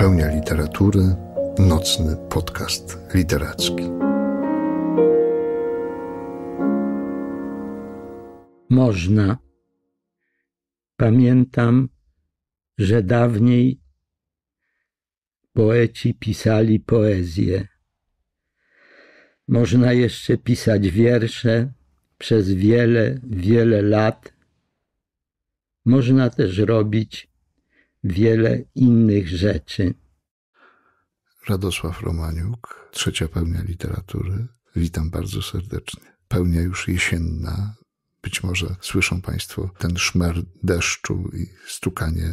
Pełnia Literatury, nocny podcast literacki. Można. Pamiętam, że dawniej poeci pisali poezję. Można jeszcze pisać wiersze przez wiele, wiele lat. Można też robić wiele innych rzeczy. Radosław Romaniuk, trzecia pełnia literatury. Witam bardzo serdecznie. Pełnia już jesienna. Być może słyszą Państwo ten szmer deszczu i stukanie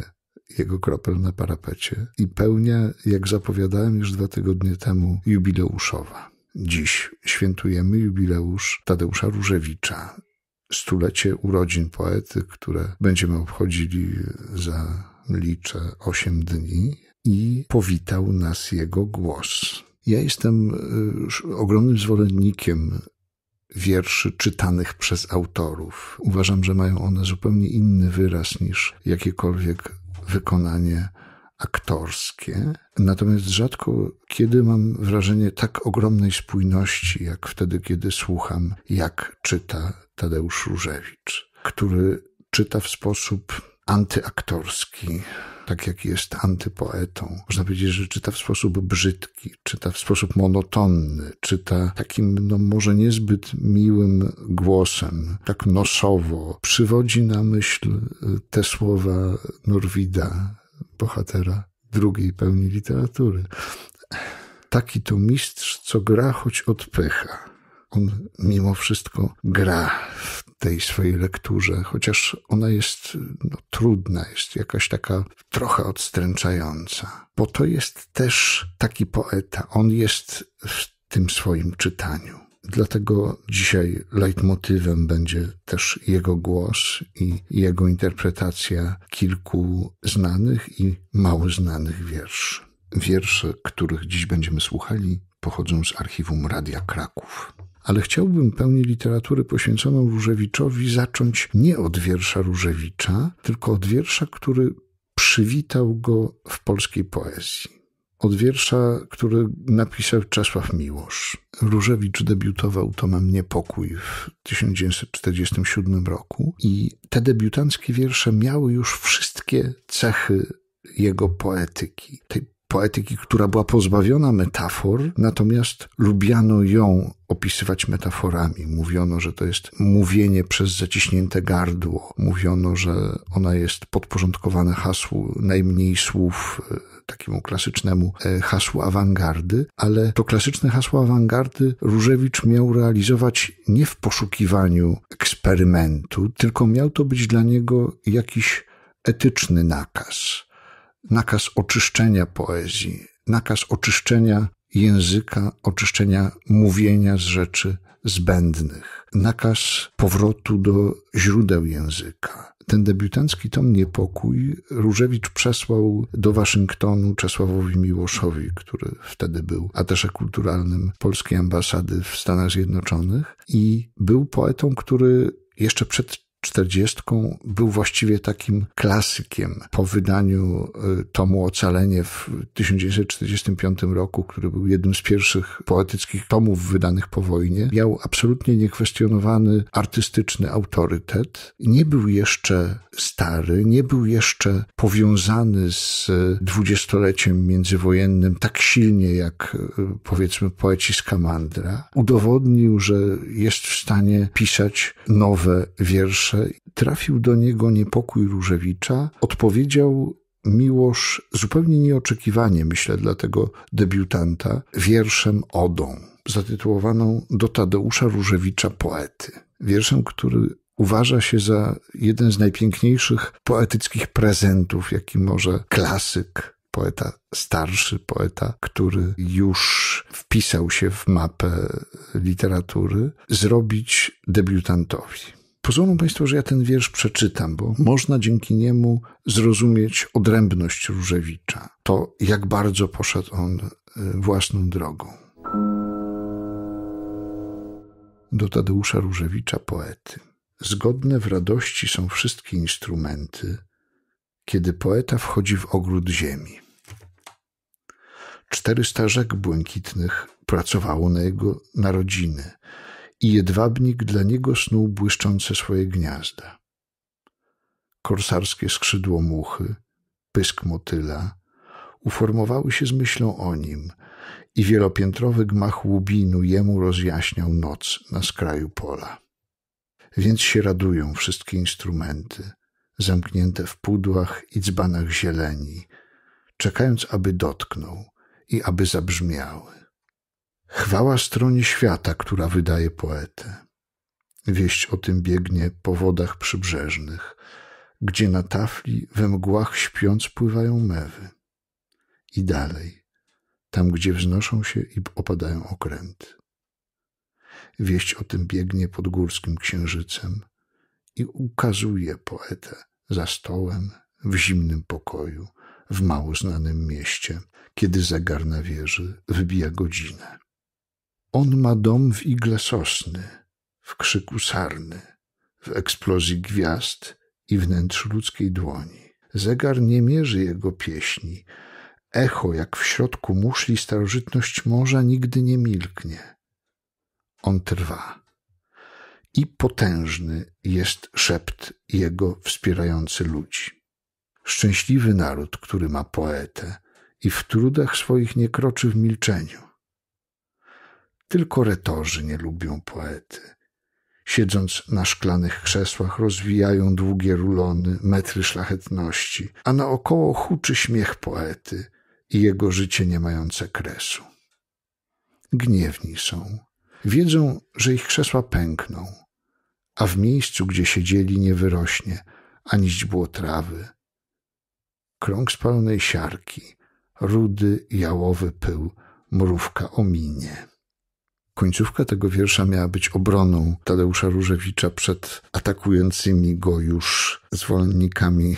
jego kropel na parapecie. I pełnia, jak zapowiadałem już dwa tygodnie temu, jubileuszowa. Dziś świętujemy jubileusz Tadeusza Różewicza, stulecie urodzin poety, które będziemy obchodzili za liczę, osiem dni i powitał nas jego głos. Ja jestem y, ogromnym zwolennikiem wierszy czytanych przez autorów. Uważam, że mają one zupełnie inny wyraz niż jakiekolwiek wykonanie aktorskie. Natomiast rzadko kiedy mam wrażenie tak ogromnej spójności, jak wtedy, kiedy słucham, jak czyta Tadeusz Różewicz, który czyta w sposób antyaktorski, tak jak jest antypoetą. Można powiedzieć, że czyta w sposób brzydki, czyta w sposób monotonny, czyta takim, no może niezbyt miłym głosem, tak nosowo. Przywodzi na myśl y, te słowa Norwida, bohatera drugiej pełni literatury. Taki to mistrz, co gra choć odpycha on mimo wszystko gra w tej swojej lekturze, chociaż ona jest no, trudna, jest jakaś taka trochę odstręczająca. Bo to jest też taki poeta, on jest w tym swoim czytaniu. Dlatego dzisiaj leitmotywem będzie też jego głos i jego interpretacja kilku znanych i mało znanych wierszy. Wiersze, których dziś będziemy słuchali, pochodzą z archiwum Radia Kraków ale chciałbym pełnię literatury poświęconą Różewiczowi zacząć nie od wiersza Różewicza, tylko od wiersza, który przywitał go w polskiej poezji. Od wiersza, który napisał Czesław Miłosz. Różewicz debiutował tomem Niepokój w 1947 roku i te debiutanckie wiersze miały już wszystkie cechy jego poetyki, tej poetyki, która była pozbawiona metafor, natomiast lubiano ją opisywać metaforami. Mówiono, że to jest mówienie przez zaciśnięte gardło. Mówiono, że ona jest podporządkowana hasłu najmniej słów, e, takiemu klasycznemu e, hasłu awangardy, ale to klasyczne hasło awangardy Różewicz miał realizować nie w poszukiwaniu eksperymentu, tylko miał to być dla niego jakiś etyczny nakaz nakaz oczyszczenia poezji, nakaz oczyszczenia języka, oczyszczenia mówienia z rzeczy zbędnych, nakaz powrotu do źródeł języka. Ten debiutancki tom Niepokój Różewicz przesłał do Waszyngtonu Czesławowi Miłoszowi, który wtedy był atesze kulturalnym polskiej ambasady w Stanach Zjednoczonych i był poetą, który jeszcze przed czterdziestką był właściwie takim klasykiem. Po wydaniu y, tomu Ocalenie w 1945 roku, który był jednym z pierwszych poetyckich tomów wydanych po wojnie, miał absolutnie niekwestionowany artystyczny autorytet. Nie był jeszcze stary, nie był jeszcze powiązany z dwudziestoleciem międzywojennym tak silnie jak y, powiedzmy poeci Skamandra. Udowodnił, że jest w stanie pisać nowe wiersze teatrze. Trafił do niego niepokój Różewicza. Odpowiedział Miłosz zupełnie nieoczekiwanie, myślę, dla tego debiutanta, wierszem Odą, zatytułowaną Do Tadeusza Różewicza Poety. Wierszem, który uważa się za jeden z najpiękniejszych poetyckich prezentów, jaki może klasyk poeta starszy, poeta, który już wpisał się w mapę literatury, zrobić debiutantowi pozwolą Państwo, że ja ten wiersz przeczytam, bo można dzięki niemu zrozumieć odrębność Różewicza, to jak bardzo poszedł on e, własną drogą. Do Tadeusza Różewicza poety. Zgodne w radości są wszystkie instrumenty, kiedy poeta wchodzi w ogród ziemi. Czterysta rzek błękitnych pracowało na jego narodziny – i jedwabnik dla niego snuł błyszczące swoje gniazda. Korsarskie skrzydło muchy, pysk motyla, uformowały się z myślą o nim i wielopiętrowy gmach łubinu jemu rozjaśniał noc na skraju pola. Więc się radują wszystkie instrumenty, zamknięte w pudłach i dzbanach zieleni, czekając, aby dotknął i aby zabrzmiały. Chwała stronie świata, która wydaje poetę. Wieść o tym biegnie po wodach przybrzeżnych, gdzie na tafli we mgłach śpiąc pływają mewy. I dalej, tam gdzie wznoszą się i opadają okręty. Wieść o tym biegnie pod górskim księżycem i ukazuje poetę za stołem, w zimnym pokoju, w mało znanym mieście, kiedy zegar na wieży wybija godzinę. On ma dom w igle sosny, w krzyku sarny, w eksplozji gwiazd i wnętrzu ludzkiej dłoni. Zegar nie mierzy jego pieśni. Echo, jak w środku muszli starożytność morza, nigdy nie milknie. On trwa. I potężny jest szept jego wspierający ludzi. Szczęśliwy naród, który ma poetę i w trudach swoich nie kroczy w milczeniu tylko retorzy nie lubią poety. Siedząc na szklanych krzesłach, rozwijają długie rulony, metry szlachetności, a naokoło huczy śmiech poety i jego życie nie mające kresu. Gniewni są. Wiedzą, że ich krzesła pękną, a w miejscu, gdzie siedzieli, nie wyrośnie ani źdźbło trawy. Krąg spalonej siarki, rudy jałowy pył, mrówka ominie. Końcówka tego wiersza miała być obroną Tadeusza Różewicza przed atakującymi go już zwolennikami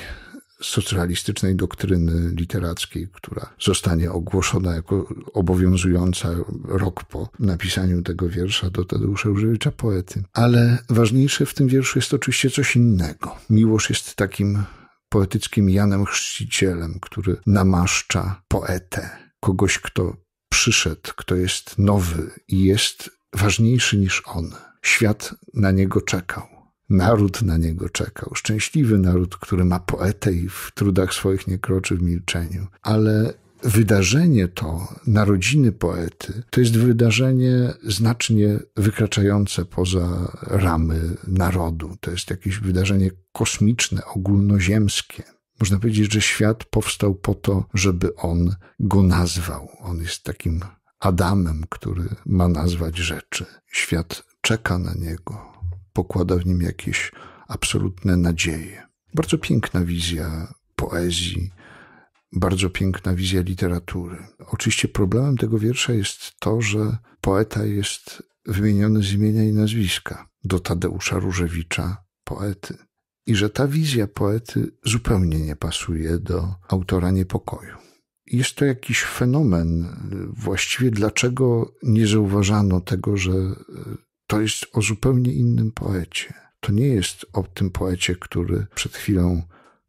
socjalistycznej doktryny literackiej, która zostanie ogłoszona jako obowiązująca rok po napisaniu tego wiersza do Tadeusza Różewicza poety. Ale ważniejsze w tym wierszu jest oczywiście coś innego. Miłość jest takim poetyckim Janem Chrzcicielem, który namaszcza poetę, kogoś, kto przyszedł, kto jest nowy i jest ważniejszy niż on. Świat na niego czekał. Naród na niego czekał. Szczęśliwy naród, który ma poetę i w trudach swoich nie kroczy w milczeniu. Ale wydarzenie to, narodziny poety, to jest wydarzenie znacznie wykraczające poza ramy narodu. To jest jakieś wydarzenie kosmiczne, ogólnoziemskie. Można powiedzieć, że świat powstał po to, żeby on go nazwał. On jest takim Adamem, który ma nazwać rzeczy. Świat czeka na niego, pokłada w nim jakieś absolutne nadzieje. Bardzo piękna wizja poezji, bardzo piękna wizja literatury. Oczywiście problemem tego wiersza jest to, że poeta jest wymieniony z imienia i nazwiska do Tadeusza Różewicza, poety i że ta wizja poety zupełnie nie pasuje do autora niepokoju. Jest to jakiś fenomen. Właściwie dlaczego nie zauważano tego, że e, to jest o zupełnie innym poecie? To nie jest o tym poecie, który przed chwilą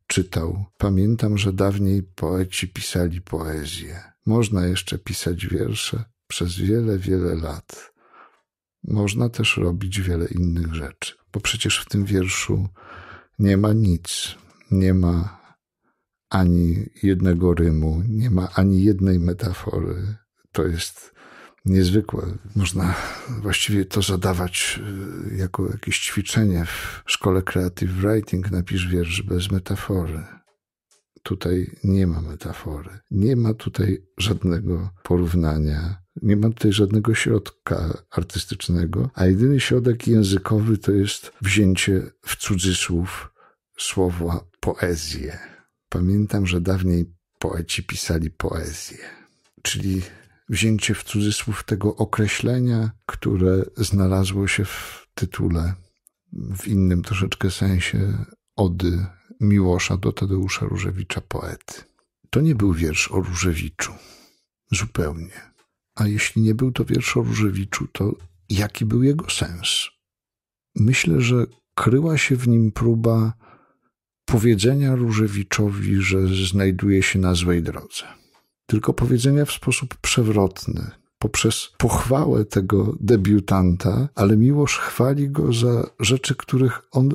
czytał. Pamiętam, że dawniej poeci pisali poezję. Można jeszcze pisać wiersze przez wiele, wiele lat. Można też robić wiele innych rzeczy, bo przecież w tym wierszu nie ma nic, nie ma ani jednego rymu, nie ma ani jednej metafory. To jest niezwykłe. Można właściwie to zadawać y, jako jakieś ćwiczenie w szkole Creative Writing. Napisz wiersz bez metafory. Tutaj nie ma metafory. Nie ma tutaj żadnego porównania nie mam tutaj żadnego środka artystycznego, a jedyny środek językowy to jest wzięcie w cudzysłów słowa poezję. Pamiętam, że dawniej poeci pisali poezję, czyli wzięcie w cudzysłów tego określenia, które znalazło się w tytule, w innym troszeczkę sensie, ody Miłosza do Tadeusza Różewicza poety. To nie był wiersz o Różewiczu. Zupełnie a jeśli nie był to wiersz o Różewiczu, to jaki był jego sens? Myślę, że kryła się w nim próba powiedzenia Różewiczowi, że znajduje się na złej drodze. Tylko powiedzenia w sposób przewrotny, poprzez pochwałę tego debiutanta, ale miłość chwali go za rzeczy, których on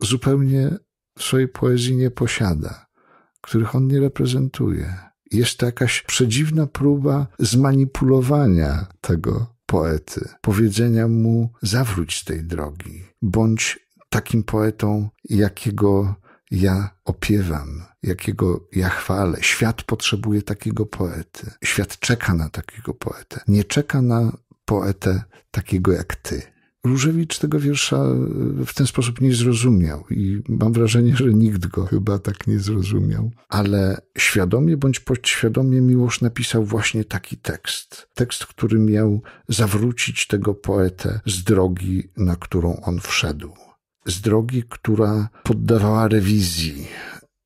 zupełnie w swojej poezji nie posiada, których on nie reprezentuje. Jest to jakaś przedziwna próba zmanipulowania tego poety, powiedzenia mu: zawróć z tej drogi, bądź takim poetą, jakiego ja opiewam, jakiego ja chwalę. Świat potrzebuje takiego poety. Świat czeka na takiego poetę. Nie czeka na poetę takiego jak ty. Różewicz tego wiersza e, w ten sposób nie zrozumiał i mam wrażenie, że nikt go chyba tak nie zrozumiał. Ale świadomie bądź podświadomie Miłosz napisał właśnie taki tekst. Tekst, który miał zawrócić tego poetę z drogi, na którą on wszedł. Z drogi, która poddawała rewizji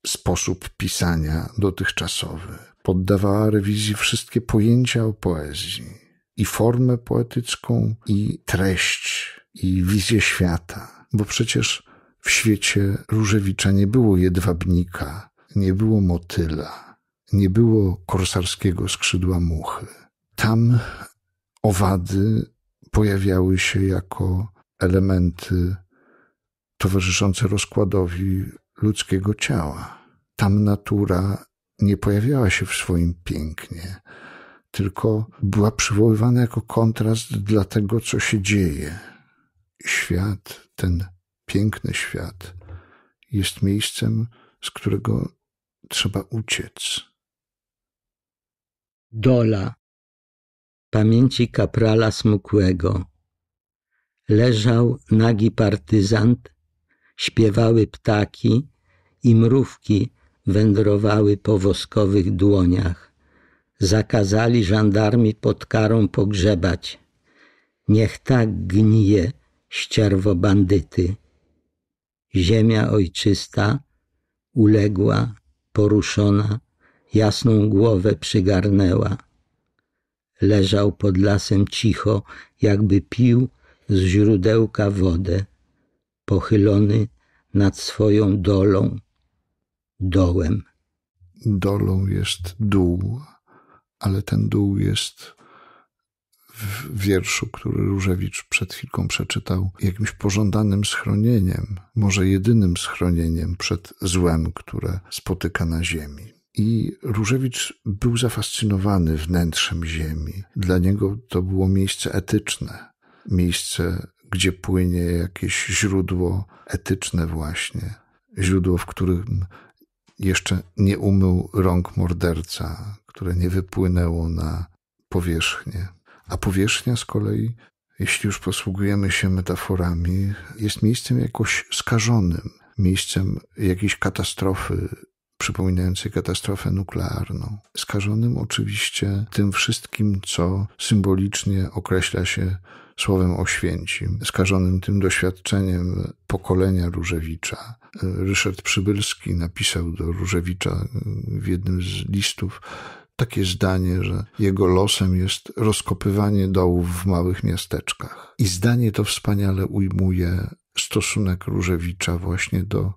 sposób pisania dotychczasowy. Poddawała rewizji wszystkie pojęcia o poezji i formę poetycką, i treść, i wizję świata. Bo przecież w świecie Różewicza nie było jedwabnika, nie było motyla, nie było korsarskiego skrzydła muchy. Tam owady pojawiały się jako elementy towarzyszące rozkładowi ludzkiego ciała. Tam natura nie pojawiała się w swoim pięknie, tylko była przywoływana jako kontrast dla tego, co się dzieje. Świat, ten piękny świat, jest miejscem, z którego trzeba uciec. Dola pamięci kaprala smukłego. Leżał nagi partyzant, śpiewały ptaki i mrówki wędrowały po woskowych dłoniach zakazali żandarmi pod karą pogrzebać. Niech tak gnije ścierwo bandyty. Ziemia ojczysta uległa, poruszona, jasną głowę przygarnęła. Leżał pod lasem cicho, jakby pił z źródełka wodę, pochylony nad swoją dolą, dołem. Dolą jest dół ale ten dół jest w wierszu, który Różewicz przed chwilką przeczytał, jakimś pożądanym schronieniem, może jedynym schronieniem przed złem, które spotyka na ziemi. I Różewicz był zafascynowany wnętrzem ziemi. Dla niego to było miejsce etyczne, miejsce, gdzie płynie jakieś źródło etyczne, właśnie. Źródło, w którym jeszcze nie umył rąk morderca, które nie wypłynęło na powierzchnię. A powierzchnia z kolei, jeśli już posługujemy się metaforami, jest miejscem jakoś skażonym, miejscem jakiejś katastrofy, przypominającej katastrofę nuklearną. Skażonym oczywiście tym wszystkim, co symbolicznie określa się Słowem Oświęcim, skażonym tym doświadczeniem pokolenia Różewicza. Ryszard Przybylski napisał do Różewicza w jednym z listów takie zdanie, że jego losem jest rozkopywanie dołów w małych miasteczkach. I zdanie to wspaniale ujmuje stosunek Różewicza właśnie do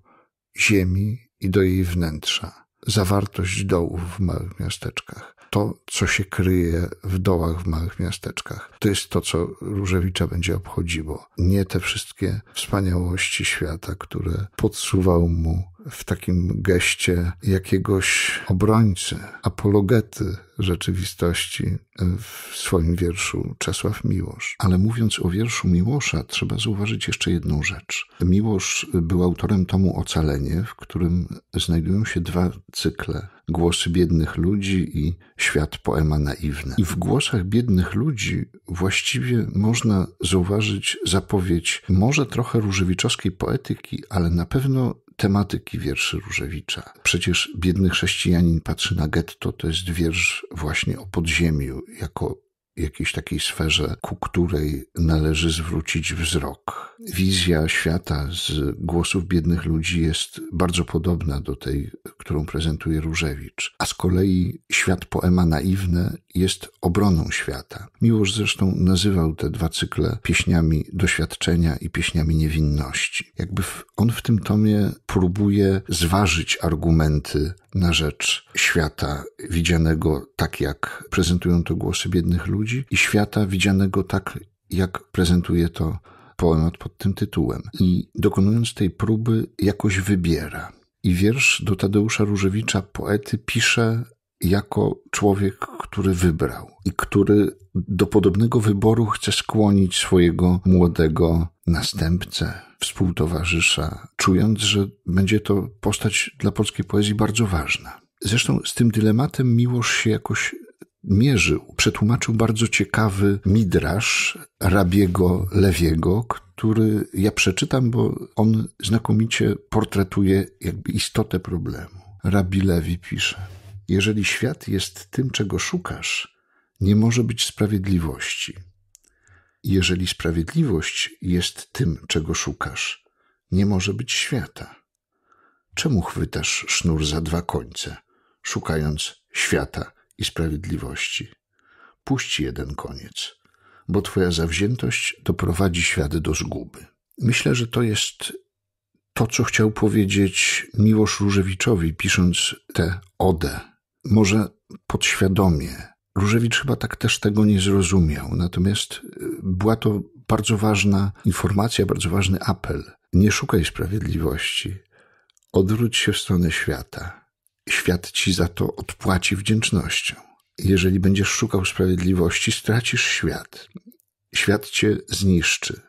ziemi i do jej wnętrza zawartość dołów w małych miasteczkach. To, co się kryje w dołach w małych miasteczkach, to jest to, co Różewicza będzie obchodziło. Nie te wszystkie wspaniałości świata, które podsuwał mu w takim geście jakiegoś obrońcy, apologety rzeczywistości w swoim wierszu Czesław Miłosz. Ale mówiąc o wierszu Miłosza, trzeba zauważyć jeszcze jedną rzecz. Miłosz był autorem tomu Ocalenie, w którym znajdują się dwa cykle. Głosy biednych ludzi i świat poema naiwny. I w głosach biednych ludzi właściwie można zauważyć zapowiedź może trochę różewiczowskiej poetyki, ale na pewno tematyki wierszy Różewicza. Przecież biedny chrześcijanin patrzy na getto, to jest wiersz właśnie o podziemiu, jako jakiejś takiej sferze, ku której należy zwrócić wzrok. Wizja świata z głosów biednych ludzi jest bardzo podobna do tej, którą prezentuje Różewicz. A z kolei świat poema naiwne jest obroną świata. Miłosz zresztą nazywał te dwa cykle pieśniami doświadczenia i pieśniami niewinności. Jakby on w tym tomie próbuje zważyć argumenty na rzecz świata widzianego tak, jak prezentują to głosy biednych ludzi, i świata widzianego tak, jak prezentuje to poemat pod tym tytułem. I dokonując tej próby, jakoś wybiera. I wiersz do Tadeusza Różewicza poety pisze jako człowiek, który wybrał i który do podobnego wyboru chce skłonić swojego młodego następcę, współtowarzysza, czując, że będzie to postać dla polskiej poezji bardzo ważna. Zresztą z tym dylematem miłość się jakoś mierzył. Przetłumaczył bardzo ciekawy midrasz rabiego Lewiego, który ja przeczytam, bo on znakomicie portretuje jakby istotę problemu. Rabi Lewi pisze: Jeżeli świat jest tym, czego szukasz, nie może być sprawiedliwości. Jeżeli sprawiedliwość jest tym, czego szukasz, nie może być świata. Czemu chwytasz sznur za dwa końce, szukając świata i sprawiedliwości? Puść jeden koniec, bo twoja zawziętość doprowadzi świat do zguby. Myślę, że to jest to, co chciał powiedzieć Miłosz Różewiczowi, pisząc tę odę. Może podświadomie Różewicz chyba tak też tego nie zrozumiał, natomiast y, była to bardzo ważna informacja, bardzo ważny apel. Nie szukaj sprawiedliwości, odwróć się w stronę świata. Świat ci za to odpłaci wdzięcznością. Jeżeli będziesz szukał sprawiedliwości, stracisz świat. Świat cię zniszczy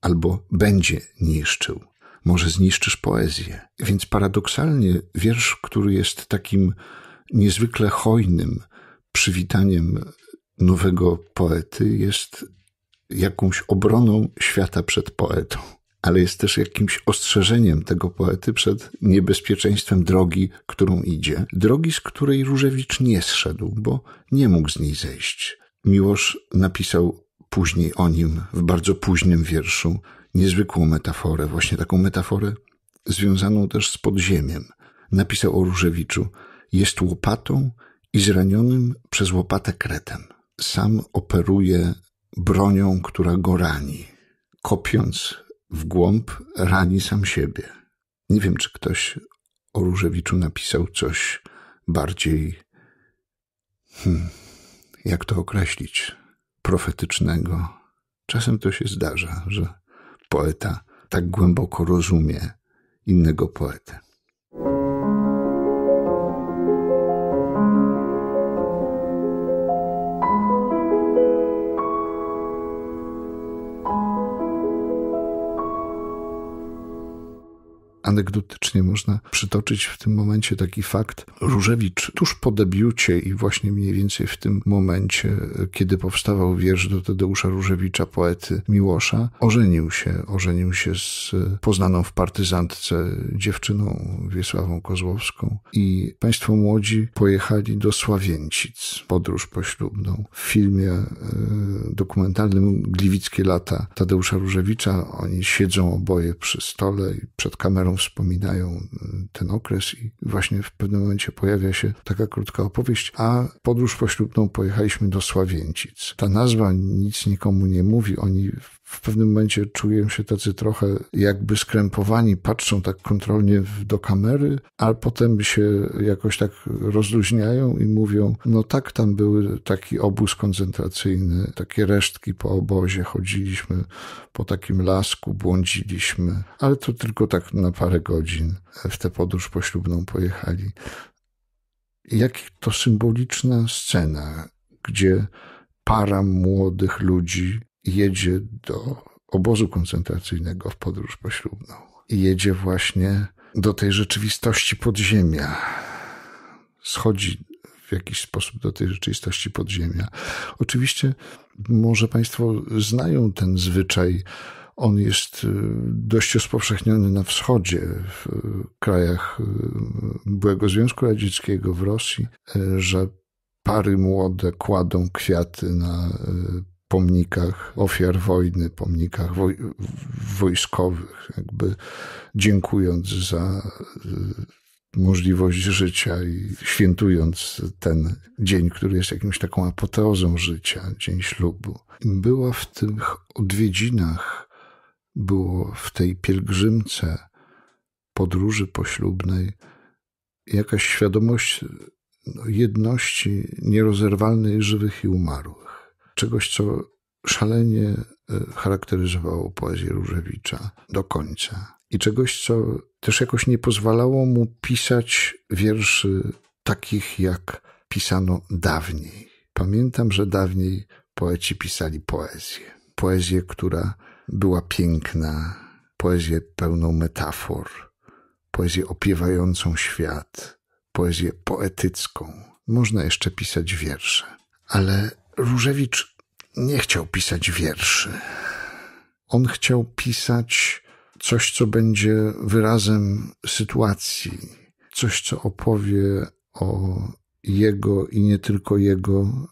albo będzie niszczył. Może zniszczysz poezję. Więc paradoksalnie wiersz, który jest takim niezwykle hojnym, przywitaniem nowego poety jest jakąś obroną świata przed poetą, ale jest też jakimś ostrzeżeniem tego poety przed niebezpieczeństwem drogi, którą idzie. Drogi, z której Różewicz nie zszedł, bo nie mógł z niej zejść. Miłosz napisał później o nim w bardzo późnym wierszu niezwykłą metaforę, właśnie taką metaforę związaną też z podziemiem. Napisał o Różewiczu: Jest łopatą, i zranionym przez łopatę kretem. Sam operuje bronią, która go rani. Kopiąc w głąb, rani sam siebie. Nie wiem, czy ktoś o Różewiczu napisał coś bardziej. Hmm, jak to określić? Profetycznego. Czasem to się zdarza, że poeta tak głęboko rozumie innego poetę. anegdotycznie można przytoczyć w tym momencie taki fakt. Różewicz tuż po debiucie i właśnie mniej więcej w tym momencie, kiedy powstawał wiersz do Tadeusza Różewicza, poety Miłosza, ożenił się. Ożenił się z poznaną w partyzantce dziewczyną Wiesławą Kozłowską i państwo młodzi pojechali do Sławięcic, podróż poślubną. W filmie e, dokumentalnym Gliwickie lata Tadeusza Różewicza oni siedzą oboje przy stole i przed kamerą wspominają e, ten okres i właśnie w pewnym momencie pojawia się taka krótka opowieść, a podróż poślubną pojechaliśmy do Sławięcic. Ta nazwa nic nikomu nie mówi, oni w pewnym momencie czuję się tacy trochę jakby skrępowani, patrzą tak kontrolnie do kamery, a potem się jakoś tak rozluźniają i mówią, no tak, tam był taki obóz koncentracyjny, takie resztki po obozie, chodziliśmy po takim lasku, błądziliśmy, ale to tylko tak na parę godzin w tę podróż poślubną pojechali. Jak to symboliczna scena, gdzie para młodych ludzi jedzie do obozu koncentracyjnego w podróż poślubną. I jedzie właśnie do tej rzeczywistości podziemia. Schodzi w jakiś sposób do tej rzeczywistości podziemia. Oczywiście może Państwo znają ten zwyczaj. On jest y, dość rozpowszechniony na wschodzie, w y, krajach y, byłego Związku Radzieckiego, w Rosji, że pary młode kładą kwiaty na pomnikach ofiar wojny, pomnikach woj wojskowych, jakby dziękując za y, możliwość życia i świętując ten dzień, który jest jakimś taką apoteozą życia, dzień ślubu. Była w tych odwiedzinach, było w tej pielgrzymce podróży poślubnej jakaś świadomość no, jedności nierozerwalnej żywych i umarłych czegoś, co szalenie e, charakteryzowało poezję Różewicza do końca i czegoś, co też jakoś nie pozwalało mu pisać wierszy takich, jak pisano dawniej. Pamiętam, że dawniej poeci pisali poezję. Poezję, która była piękna, poezję pełną metafor, poezję opiewającą świat, poezję poetycką. Można jeszcze pisać wiersze, ale Różewicz nie chciał pisać wierszy. On chciał pisać coś, co będzie wyrazem sytuacji, coś, co opowie o jego i nie tylko jego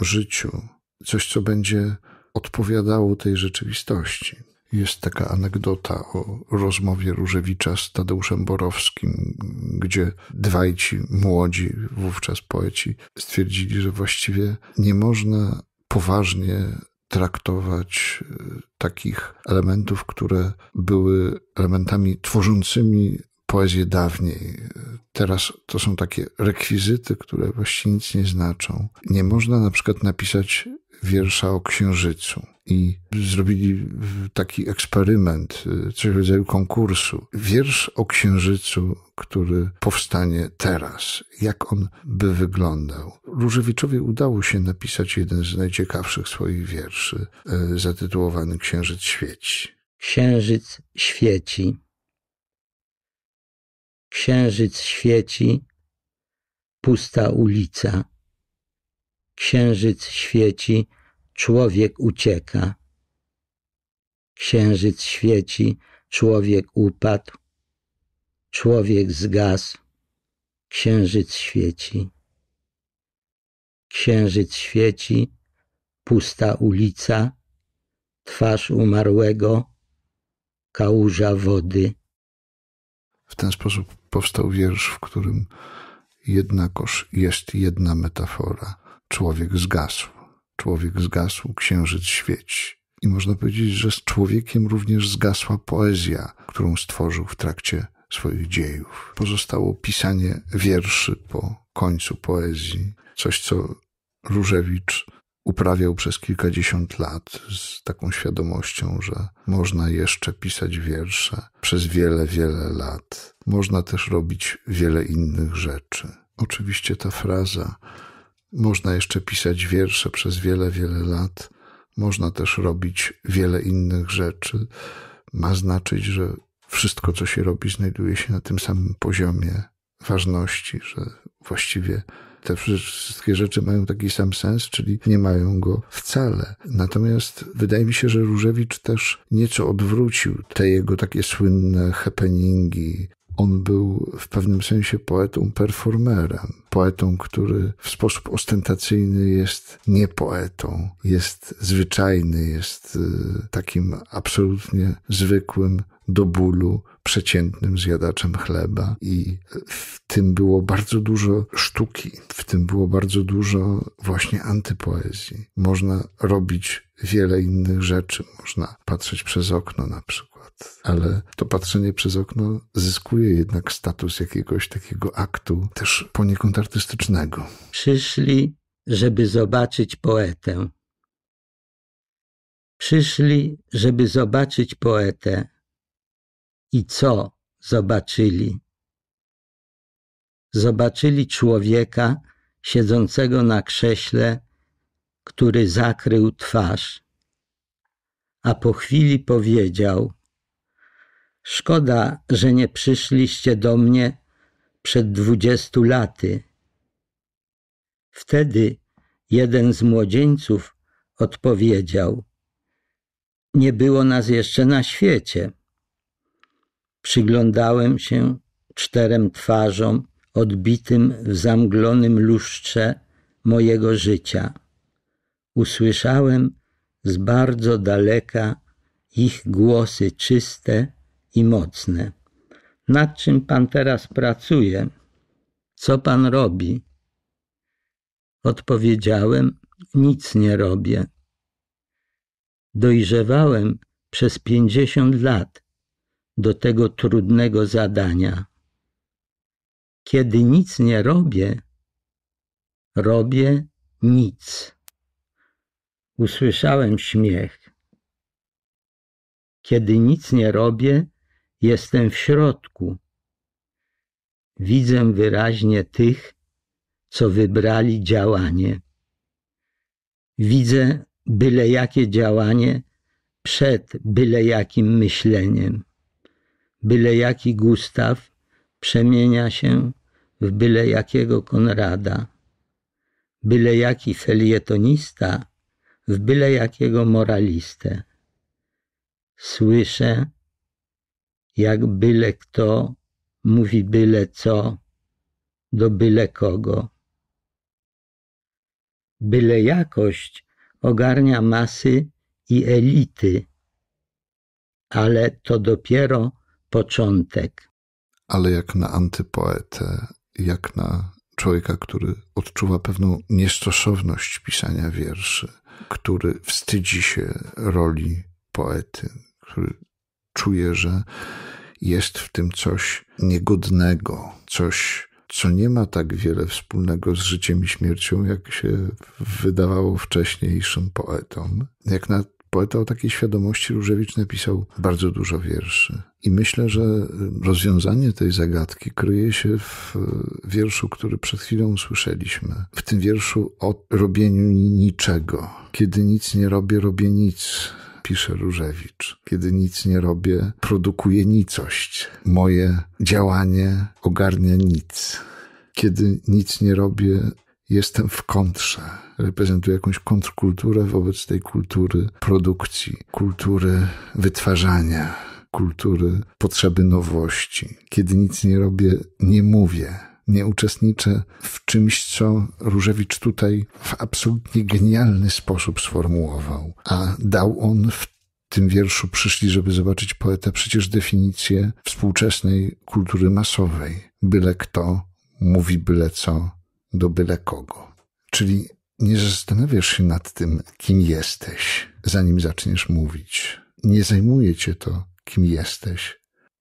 życiu, coś, co będzie odpowiadało tej rzeczywistości. Jest taka anegdota o rozmowie Różewicza z Tadeuszem Borowskim, gdzie dwaj ci młodzi wówczas poeci stwierdzili, że właściwie nie można poważnie traktować e, takich elementów, które były elementami tworzącymi poezję dawniej. Teraz to są takie rekwizyty, które właściwie nic nie znaczą. Nie można na przykład napisać wiersza o księżycu. I zrobili taki eksperyment, y, coś w rodzaju konkursu. Wiersz o księżycu, który powstanie teraz. Jak on by wyglądał? Różewiczowi udało się napisać jeden z najciekawszych swoich wierszy, y, zatytułowany Księżyc świeci. Księżyc świeci. Księżyc świeci. Pusta ulica Księżyc świeci, człowiek ucieka. Księżyc świeci, człowiek upadł, człowiek zgasł, księżyc świeci. Księżyc świeci, pusta ulica, twarz umarłego, kałuża wody. W ten sposób powstał wiersz, w którym jednakoż jest jedna metafora Człowiek zgasł. Człowiek zgasł, księżyc świeci. I można powiedzieć, że z człowiekiem również zgasła poezja, którą stworzył w trakcie swoich dziejów. Pozostało pisanie wierszy po końcu poezji, coś co Różewicz uprawiał przez kilkadziesiąt lat z taką świadomością, że można jeszcze pisać wiersze przez wiele, wiele lat. Można też robić wiele innych rzeczy. Oczywiście ta fraza można jeszcze pisać wiersze przez wiele, wiele lat. Można też robić wiele innych rzeczy. Ma znaczyć, że wszystko, co się robi, znajduje się na tym samym poziomie ważności, że właściwie te wszystkie rzeczy mają taki sam sens, czyli nie mają go wcale. Natomiast wydaje mi się, że Różewicz też nieco odwrócił te jego takie słynne happeningi. On był w pewnym sensie poetą performerem poetą, który w sposób ostentacyjny jest niepoetą, jest zwyczajny, jest y, takim absolutnie zwykłym, do bólu przeciętnym zjadaczem chleba i w tym było bardzo dużo sztuki, w tym było bardzo dużo właśnie antypoezji. Można robić wiele innych rzeczy. Można patrzeć przez okno na przykład, ale to patrzenie przez okno zyskuje jednak status jakiegoś takiego aktu, też poniekąd artystycznego. Przyszli, żeby zobaczyć poetę. Przyszli, żeby zobaczyć poetę. I co zobaczyli? Zobaczyli człowieka siedzącego na krześle który zakrył twarz, a po chwili powiedział: Szkoda, że nie przyszliście do mnie przed dwudziestu laty. Wtedy jeden z młodzieńców odpowiedział: Nie było nas jeszcze na świecie. Przyglądałem się czterem twarzom odbitym w zamglonym lustrze mojego życia usłyszałem z bardzo daleka ich głosy czyste i mocne. Nad czym pan teraz pracuje? Co pan robi? Odpowiedziałem: Nic nie robię. Dojrzewałem przez pięćdziesiąt lat do tego trudnego zadania. Kiedy nic nie robię, robię nic usłyszałem śmiech. Kiedy nic nie robię, jestem w środku. Widzę wyraźnie tych, co wybrali działanie. Widzę byle jakie działanie przed byle jakim myśleniem. Byle jaki Gustaw przemienia się w byle jakiego Konrada. Byle jaki felietonista w byle jakiego moralistę. Słyszę, jak byle kto mówi byle co do byle kogo. Byle jakość ogarnia masy i elity, ale to dopiero początek. Ale jak na antypoetę, jak na człowieka, który odczuwa pewną niestosowność pisania wierszy, który wstydzi się roli poety, który czuje, że jest w tym coś niegodnego, coś, co nie ma tak wiele wspólnego z życiem i śmiercią, jak się wydawało wcześniejszym poetom. Jak na Poeta o takiej świadomości Różewicz napisał bardzo dużo wierszy. I myślę, że y, rozwiązanie tej zagadki kryje się w y, wierszu, który przed chwilą usłyszeliśmy. W tym wierszu o robieniu niczego. Kiedy nic nie robię, robię nic pisze Różewicz. Kiedy nic nie robię, produkuje nicość. Moje działanie ogarnia nic. Kiedy nic nie robię, jestem w kontrze. Reprezentuję jakąś kontrkulturę wobec tej kultury produkcji, kultury wytwarzania, kultury potrzeby nowości. Kiedy nic nie robię, nie mówię. Nie uczestniczę w czymś, co Różewicz tutaj w absolutnie genialny sposób sformułował, a dał on w tym wierszu przyszli, żeby zobaczyć poeta, przecież definicję współczesnej kultury masowej. Byle kto mówi byle co, do byle kogo. Czyli nie zastanawiasz się nad tym, kim jesteś, zanim zaczniesz mówić. Nie zajmuje cię to, kim jesteś.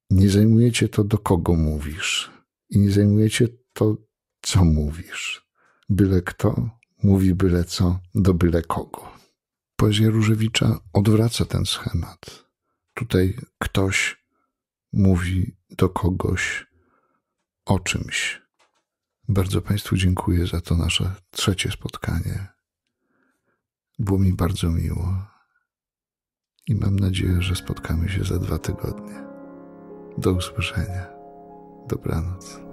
Nie zajmuje cię to, do kogo mówisz. I nie zajmuje cię to, co mówisz. Byle kto mówi byle co do byle kogo. Poezja Różewicza odwraca ten schemat. Tutaj ktoś mówi do kogoś o czymś, bardzo Państwu dziękuję za to nasze trzecie spotkanie. Było mi bardzo miło i mam nadzieję, że spotkamy się za dwa tygodnie. Do usłyszenia. Dobranoc.